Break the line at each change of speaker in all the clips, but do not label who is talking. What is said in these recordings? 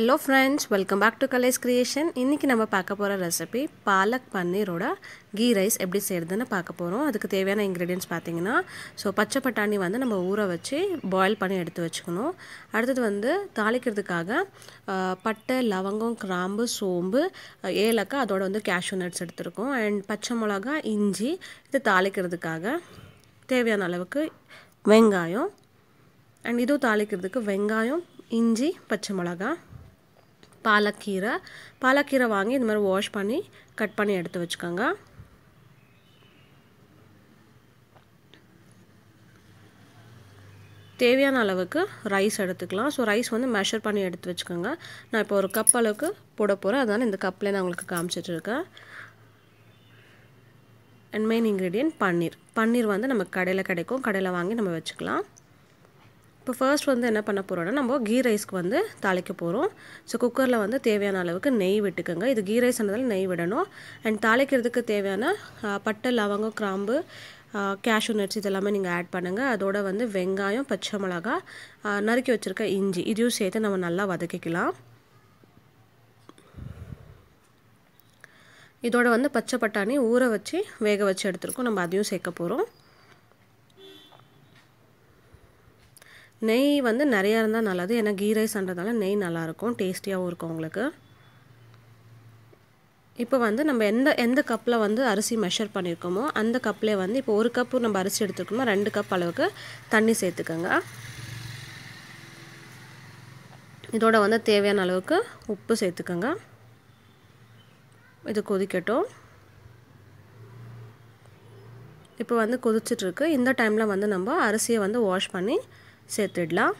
hello friends welcome back to Kala's creation இன்றைக்கி நம்ம பார்க்க போகிற ரெசிபி பாலக் பன்னீரோட கீ ரைஸ் எப்படி செய்கிறதுன்னு பார்க்க போகிறோம் அதுக்கு தேவையான இன்க்ரீடியன்ட்ஸ் பார்த்தீங்கன்னா ஸோ பச்சை பட்டாணி வந்து நம்ம ஊற வச்சு பாயில் பண்ணி எடுத்து வச்சுக்கணும் அடுத்தது வந்து தாளிக்கிறதுக்காக பட்டை லவங்கம் கிராம்பு சோம்பு ஏலக்காய் அதோட வந்து கேஷ்யூ நட்ஸ் எடுத்திருக்கோம் அண்ட் பச்சை மிளகா இஞ்சி இது தாளிக்கிறதுக்காக தேவையான அளவுக்கு வெங்காயம் அண்ட் இதுவும் தாளிக்கிறதுக்கு வெங்காயம் இஞ்சி பச்சை மிளகாய் பாலக்கீரை பாலக்கீரை வாங்கி இந்த மாதிரி வாஷ் பண்ணி கட் பண்ணி எடுத்து வச்சுக்கோங்க தேவையான அளவுக்கு ரைஸ் எடுத்துக்கலாம் ஸோ ரைஸ் வந்து மெஷர் பண்ணி எடுத்து வச்சுக்கோங்க நான் இப்போ ஒரு கப் அளவுக்கு போட போகிறேன் அதனால் இந்த கப்பில் நான் உங்களுக்கு காமிச்சிட்ருக்கேன் and main ingredient paneer paneer வந்து நம்ம கடையில் கிடைக்கும் கடையில் வாங்கி நம்ம வச்சுக்கலாம் இப்போ ஃபர்ஸ்ட் வந்து என்ன பண்ண போகிறோன்னா நம்ம கீ ரைஸ்க்கு வந்து தாளிக்க போகிறோம் ஸோ குக்கரில் வந்து தேவையான அளவுக்கு நெய் விட்டுக்கோங்க இது கீ அந்த நெய் விடணும் அண்ட் தாளிக்கிறதுக்கு தேவையான பட்டை லவங்கம் கிராம்பு கேஷ்யூ நட்ஸ் இதெல்லாமே நீங்கள் ஆட் பண்ணுங்கள் அதோட வந்து வெங்காயம் பச்சை மிளகா நறுக்கி வச்சுருக்க இஞ்சி இதையும் சேர்த்து நம்ம நல்லா வதக்கிக்கலாம் இதோட வந்து பச்சை பட்டாணி ஊற வச்சு வேக வச்சு எடுத்துருக்கோம் நம்ம அதையும் சேர்க்க போகிறோம் நெய் வந்து நிறையா இருந்தால் நல்லது ஏன்னா கீ ரைஸ்ன்றதால நெய் நல்லாயிருக்கும் டேஸ்டியாகவும் இருக்கும் உங்களுக்கு இப்போ வந்து நம்ம எந்த எந்த கப்பில் வந்து அரிசி மெஷர் பண்ணியிருக்கோமோ அந்த கப்பிலே வந்து இப்போ ஒரு கப்பு நம்ம அரிசி எடுத்துருக்கோமோ ரெண்டு கப் அளவுக்கு தண்ணி சேர்த்துக்கோங்க இதோட வந்து தேவையான அளவுக்கு உப்பு சேர்த்துக்கோங்க இது கொதிக்கட்டும் இப்போ வந்து கொதிச்சிட்ருக்கு இந்த டைமில் வந்து நம்ம அரிசியை வந்து வாஷ் பண்ணி சேர்த்துடலாம்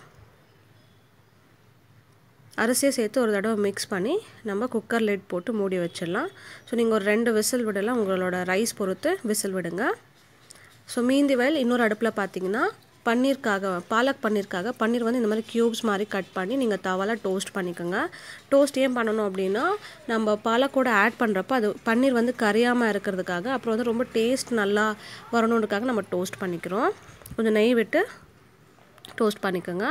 அரிசியை சேர்த்து ஒரு தடவை மிக்ஸ் பண்ணி நம்ம குக்கர் லிட் போட்டு மூடி வச்சிடலாம் ஸோ நீங்கள் ஒரு ரெண்டு விசில் விடலாம் உங்களோட ரைஸ் பொறுத்து விசில் விடுங்க ஸோ மீந்தி வயல் இன்னொரு அடுப்பில் பார்த்தீங்கன்னா பன்னீருக்காக பாலக் பன்னீருக்காக பன்னீர் வந்து இந்த மாதிரி க்யூப்ஸ் மாதிரி கட் பண்ணி நீங்கள் தவாலாக டோஸ்ட் பண்ணிக்கோங்க டோஸ்ட் ஏன் பண்ணணும் அப்படின்னா நம்ம பாலக்கோடு ஆட் பண்ணுறப்ப அது பன்னீர் வந்து கரையாமல் இருக்கிறதுக்காக அப்புறம் வந்து ரொம்ப டேஸ்ட் நல்லா வரணுன்றக்காக நம்ம டோஸ்ட் பண்ணிக்கிறோம் கொஞ்சம் நெய் விட்டு டோஸ்ட் பண்ணிக்கோங்க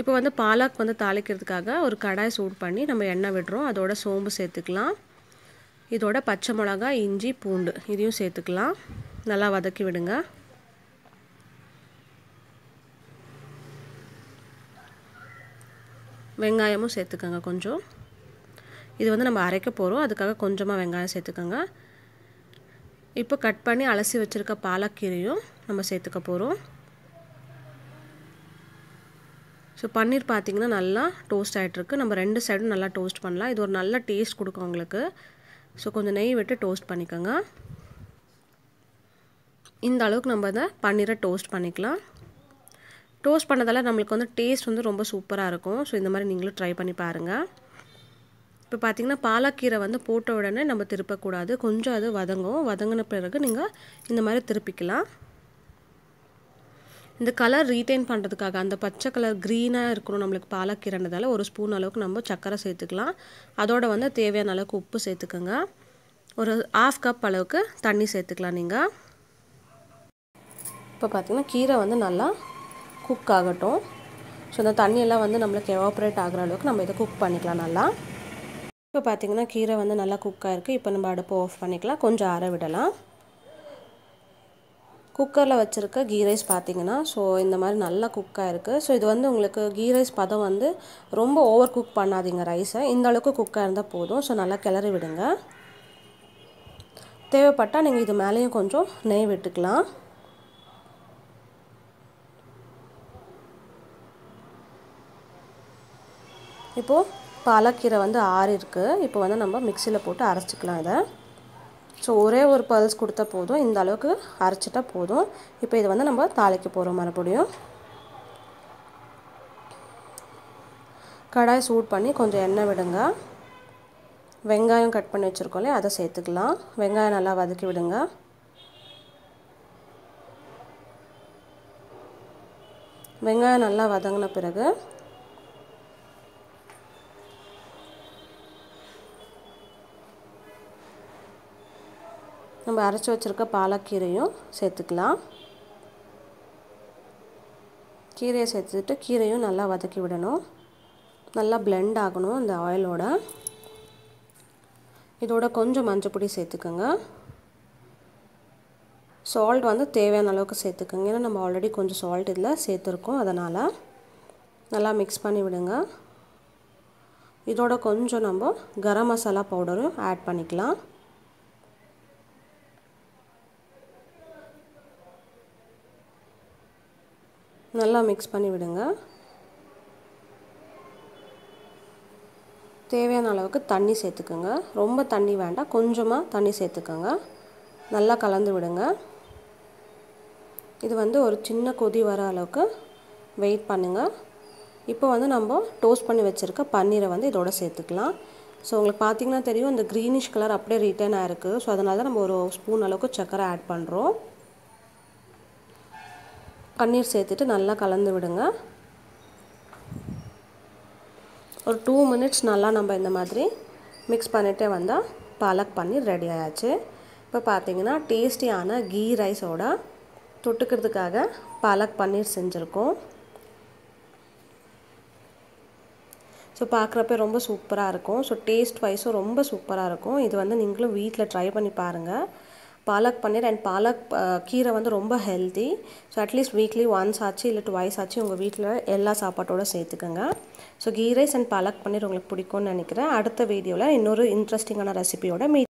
இப்போ வந்து பாலாக் வந்து தாளிக்கிறதுக்காக ஒரு கடாய் சூட் பண்ணி நம்ம எண்ணெய் விடுறோம் அதோட சோம்பு சேர்த்துக்கலாம் இதோட பச்சை மிளகா இஞ்சி பூண்டு இதையும் சேர்த்துக்கலாம் நல்லா வதக்கி விடுங்க வெங்காயமும் சேர்த்துக்கோங்க கொஞ்சம் இது வந்து நம்ம அரைக்க போகிறோம் அதுக்காக கொஞ்சமாக வெங்காயம் சேர்த்துக்கோங்க இப்போ கட் பண்ணி அலசி வச்சுருக்க பாலக்கீரையும் நம்ம சேர்த்துக்க போகிறோம் ஸோ பன்னீர் பார்த்திங்கன்னா நல்லா டோஸ்ட் ஆகிட்டுருக்கு நம்ம ரெண்டு சைடும் நல்லா டோஸ்ட் பண்ணலாம் இது ஒரு நல்ல டேஸ்ட் கொடுக்கும் உங்களுக்கு ஸோ கொஞ்சம் நெய் விட்டு டோஸ்ட் பண்ணிக்கோங்க இந்த அளவுக்கு நம்ம அதை பன்னீரை டோஸ்ட் பண்ணிக்கலாம் டோஸ்ட் பண்ணதால் நம்மளுக்கு வந்து டேஸ்ட் வந்து ரொம்ப சூப்பராக இருக்கும் ஸோ இந்த மாதிரி நீங்களும் ட்ரை பண்ணி பாருங்கள் இப்போ பார்த்திங்கன்னா பாலக்கீரை வந்து போட்ட உடனே நம்ம திருப்பக்கூடாது கொஞ்சம் அது வதங்கும் வதங்கின பிறகு நீங்கள் இந்த மாதிரி திருப்பிக்கலாம் இந்த கலர் ரீட்டைன் பண்ணுறதுக்காக அந்த பச்சை கலர் க்ரீனாக இருக்கணும் நம்மளுக்கு பாலக்கீரைன்றதால ஒரு ஸ்பூன் அளவுக்கு நம்ம சக்கரை சேர்த்துக்கலாம் அதோடு வந்து தேவையான அளவுக்கு உப்பு சேர்த்துக்கோங்க ஒரு ஆஃப் கப் அளவுக்கு தண்ணி சேர்த்துக்கலாம் நீங்கள் இப்போ பார்த்திங்கன்னா கீரை வந்து நல்லா குக் ஆகட்டும் ஸோ இந்த தண்ணியெல்லாம் வந்து நம்மளுக்கு எவாப்ரேட் ஆகிற அளவுக்கு நம்ம இதை குக் பண்ணிக்கலாம் நல்லா இப்போ பார்த்திங்கன்னா கீரை வந்து நல்லா குக் ஆகிருக்கு இப்போ நம்ம அடுப்பு ஆஃப் பண்ணிக்கலாம் கொஞ்சம் அரை விடலாம் குக்கரில் வச்சுருக்க கீ ரைஸ் பார்த்தீங்கன்னா ஸோ இந்த மாதிரி நல்லா குக்காக இருக்குது ஸோ இது வந்து உங்களுக்கு கீ ரைஸ் பதம் வந்து ரொம்ப ஓவர் குக் பண்ணாதீங்க ரைஸை இந்த அளவுக்கு குக்காக இருந்தால் போதும் ஸோ நல்லா கிளறி விடுங்க தேவைப்பட்டால் நீங்கள் இது மேலேயும் கொஞ்சம் நெய் விட்டுக்கலாம் இப்போது பாலக்கீரை வந்து ஆறு இருக்குது இப்போ வந்து நம்ம மிக்சியில் போட்டு அரைச்சிக்கலாம் இதை ஸோ ஒரே ஒரு பல்ஸ் கொடுத்தா போதும் இந்த அளவுக்கு அரைச்சிட்டா போதும் இப்போ இது வந்து நம்ம தாளிக்க போகிறோம் மறுபடியும் கடாய் சூட் பண்ணி கொஞ்சம் எண்ணெய் விடுங்க வெங்காயம் கட் பண்ணி வச்சுருக்கோம்லே அதை சேர்த்துக்கலாம் வெங்காயம் நல்லா வதக்கி விடுங்க வெங்காயம் நல்லா வதங்கின பிறகு நம்ம அரைச்சி வச்சுருக்க பாலக்கீரையும் சேர்த்துக்கலாம் கீரையை சேர்த்துட்டு கீரையும் நல்லா வதக்கி விடணும் நல்லா பிளெண்ட் ஆகணும் இந்த ஆயிலோட இதோட கொஞ்சம் மஞ்சள் பொடி சேர்த்துக்கோங்க சால்ட் வந்து தேவையான அளவுக்கு சேர்த்துக்கோங்க ஏன்னா நம்ம ஆல்ரெடி கொஞ்சம் சால்ட் இதில் சேர்த்துருக்கோம் அதனால் நல்லா மிக்ஸ் பண்ணி விடுங்க இதோட கொஞ்சம் நம்ம கரம் மசாலா பவுடரும் ஆட் பண்ணிக்கலாம் நல்லா மிக்ஸ் பண்ணி விடுங்க தேவையான அளவுக்கு தண்ணி சேர்த்துக்குங்க ரொம்ப தண்ணி வேண்டாம் கொஞ்சமாக தண்ணி சேர்த்துக்கோங்க நல்லா கலந்து விடுங்க இது வந்து ஒரு சின்ன கொதி வர அளவுக்கு வெயிட் பண்ணுங்கள் இப்போ வந்து நம்ம டோஸ்ட் பண்ணி வச்சுருக்க பன்னீரை வந்து இதோட சேர்த்துக்கலாம் ஸோ உங்களுக்கு பார்த்திங்கன்னா தெரியும் இந்த க்ரீனிஷ் கலர் அப்படியே ரிட்டர்ன் ஆகிருக்கு ஸோ அதனால தான் நம்ம ஒரு ஸ்பூன் அளவுக்கு சர்க்கரை ஆட் பண்ணுறோம் பன்னீர் சேர்த்துட்டு நல்லா கலந்து விடுங்க ஒரு டூ மினிட்ஸ் நல்லா நம்ம இந்த மாதிரி மிக்ஸ் பண்ணிகிட்டே வந்தால் பாலக் பன்னீர் ரெடி ஆயாச்சு இப்போ பார்த்தீங்கன்னா டேஸ்டியான கீ ரைஸோட தொட்டுக்கிறதுக்காக பாலக் பன்னீர் செஞ்சுருக்கோம் ஸோ பார்க்குறப்ப ரொம்ப சூப்பராக இருக்கும் ஸோ டேஸ்ட் வைஸும் ரொம்ப சூப்பராக இருக்கும் இது வந்து நீங்களும் வீட்டில் ட்ரை பண்ணி பாருங்கள் பாலக் பன்னீர் அண்ட் பாலக் கீரை வந்து ரொம்ப healthy so at least weekly once ஆச்சு இல்லை டுவைஸ் ஆச்சு உங்கள் வீட்டில் எல்லா சாப்பாட்டோடு சேர்த்துக்கோங்க so ghee rice and palak paneer உங்களுக்கு பிடிக்கும்னு நினைக்கிறேன் அடுத்த வீடியோவில் இன்னொரு இன்ட்ரெஸ்டிங்கான ரெசிபியோட மீ